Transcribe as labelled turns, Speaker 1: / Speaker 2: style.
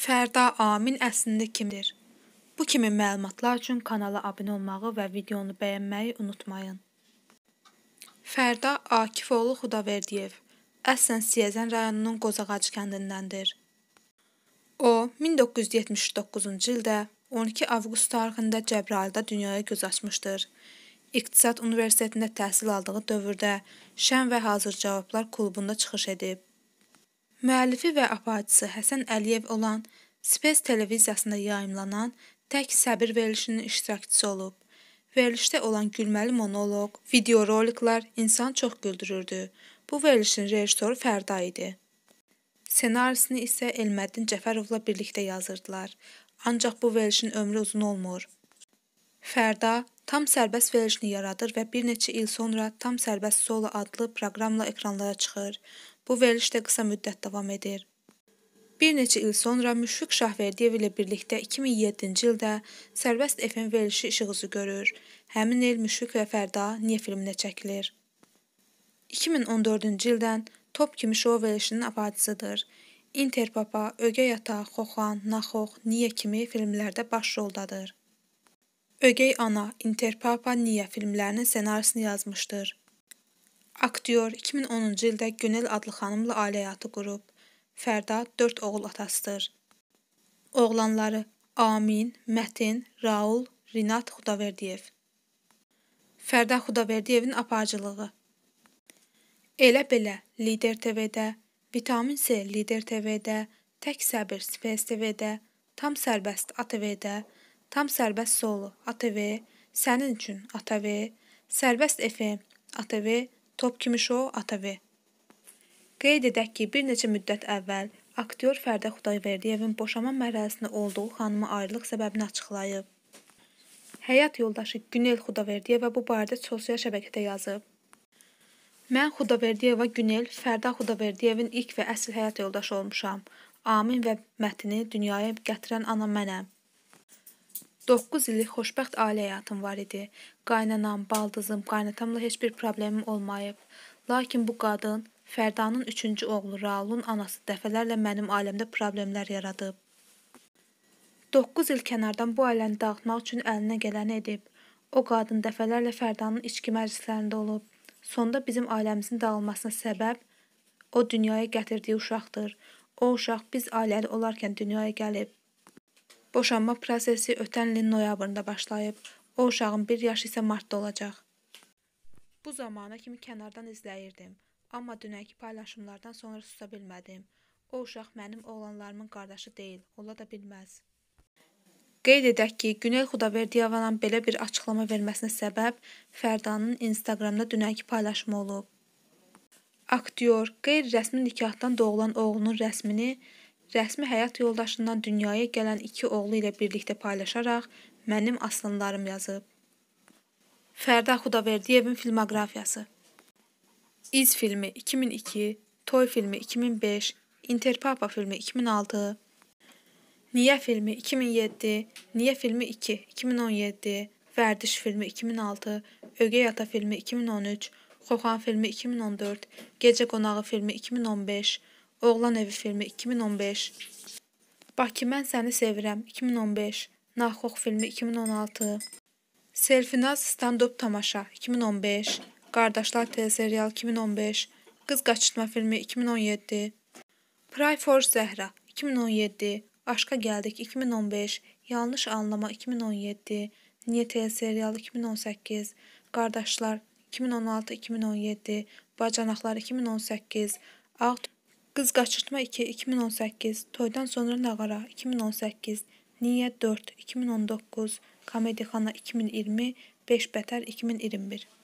Speaker 1: Fərda Amin əslində kimdir? Bu kimi məlumatlar üçün kanala abunə olmağı və videonu bəyənməyi unutmayın. Fərda Akifoğlu Xudaverdiyev əslən Siyəzən rayonunun Qozağacı kəndindəndir. O, 1979-cu ildə 12 avqust tarixində Cəbrayılda dünyaya göz açmışdır. İqtisad Universitetində təhsil aldığı dövrdə Şən və Hazır Cavablar klubunda çıxış edib. Müəllifi və aparıcısı Həsən Əliyev olan Space televiziyasında yayımlanan Tək səbir verilişinin iştirakçısı olub. Verilişdə olan gülməli monoloq, videoroliklər insanı çox güldürürdü. Bu verilişin rejissoru Fərda idi. Ssenarisini isə Elməddin Cəfərovla birlikdə yazırdılar. Ancaq bu verilişin ömrü uzun olmur. Fərda tam sərbəst verilişini yaradır və bir neçə il sonra tam sərbəst solo adlı proqramla ekranlara çıxır. Bu veriliş də qısa müddət davam edir. Bir neçə il sonra Müşfiq Şahverdiyev ilə birlikdə 2007-ci ildə Sərbəst FM verilişi işığızı görür. Həmin il Müşfiq və Fərda niyə filminə çəkilir? 2014-cü ildən Top kimi şou verilişinin aparıcısıdır. Interpapa, Ögey Ata, Xoxan, Naxox, Niyə kimi filmlərdə baş roldadır. Ögey Ana, Interpapa, Niyə filmlərinin ssenarisini yazmışdır. Aktyor 2010-cu ildə Günel adlı xanımla ailə həyatı qurub. Fərda 4 oğul atasıdır. Oğlanları Amin, Mətin, Raul, Rinat Xudaverdiyev. Fərda Xudaverdiyevin aparıcılığı. Elə belə Lider TV-də, Vitamin C Lider TV-də, Tək Səbir Space TV-də, Tam Sərbəst ATV-də, Tam Sərbəst Solo ATV, Sənin üçün ATV, Sərbəst FM ATV Top kimi şou ATV. Qeyd edək ki, bir neçə müddət əvvəl aktyor Fərdə Xudayverdiyevin boşama mərhələsində olduğu xanıma ayrılıq səbəbini açıqlayıb. Həyat yoldaşı Günel Xudaverdiyevə bu barədə sosial şəbəkədə yazıb. Mən Xudaverdiyeva Günel Fərdə Xudaverdiyevin ilk və əsl həyat yoldaşı olmuşam. Amin və mətnini dünyaya gətirən anam mənəm. 9 illik xoşbəxt ailə həyatım var idi. Qaynanam, baldızım, qaynatamla heç bir problemim olmayıb. Lakin bu qadın, Fərdanın 3-cü oğlu Raulun anası dəfələrlə mənim ailəmdə problemlər yaradıb. 9 il kənardan bu ailəni dağıtmaq üçün əlinə gələni edib. O qadın dəfələrlə Fərdanın içki məclislərində olub. Sonda bizim ailəmizin dağılmasına səbəb o dünyaya gətirdiyi uşaqdır. O uşaq biz ailəli olarkən dünyaya gəlib. Boşanma prosesi ötən ilin noyabrında başlayıb. O uşağın 1 yaşı isə martda olacaq. Bu zamana kimi kənardan izləyirdim, amma dünənki paylaşımlardan sonra susa bilmədim. O uşaq mənim oğlanlarımın qardaşı deyil, ola da bilməz. Qeyd edək ki, Günel Xudaverdiyovanın belə bir açıqlama verməsinə səbəb Fərdanın Instagramda dünənki paylaşımı olub. Aktyor qeyri-rəsmi nikahdan doğulan oğlunun rəsmini rəsmi həyat yoldaşından dünyaya gələn iki oğlu ilə birlikdə paylaşaraq Mənim aslanlarım yazıb. Fərda Xudaverdiyevin filmoqrafiyası. İz filmi 2002, Toy filmi 2005, Interpapa filmi 2006, Niyə filmi 2007, Niyə filmi 2 2017, Vərdiş filmi 2006, Ögey ata filmi 2013, Xoxan filmi 2014, Gecə qonağı filmi 2015 Oğlan evi filmi 2015. Bakı mən səni sevirəm 2015. Naxox filmi 2016. Selfinaz stand-up tamaşa 2015. Qardaşlar teleserial 2015. Qız qaçırtma filmi 2017. Pray for Zəhra 2017. Aşka gəldik 2015. Yanlış anlama 2017. Niyə teleserial 2018. Qardaşlar 2016-2017. Bacanaqlar 2018. Ağ Qız qaçırtma 2 2018, toydan sonra nağara 2018, niyə 4 2019, komedixana 2020, 5 bətər 2021.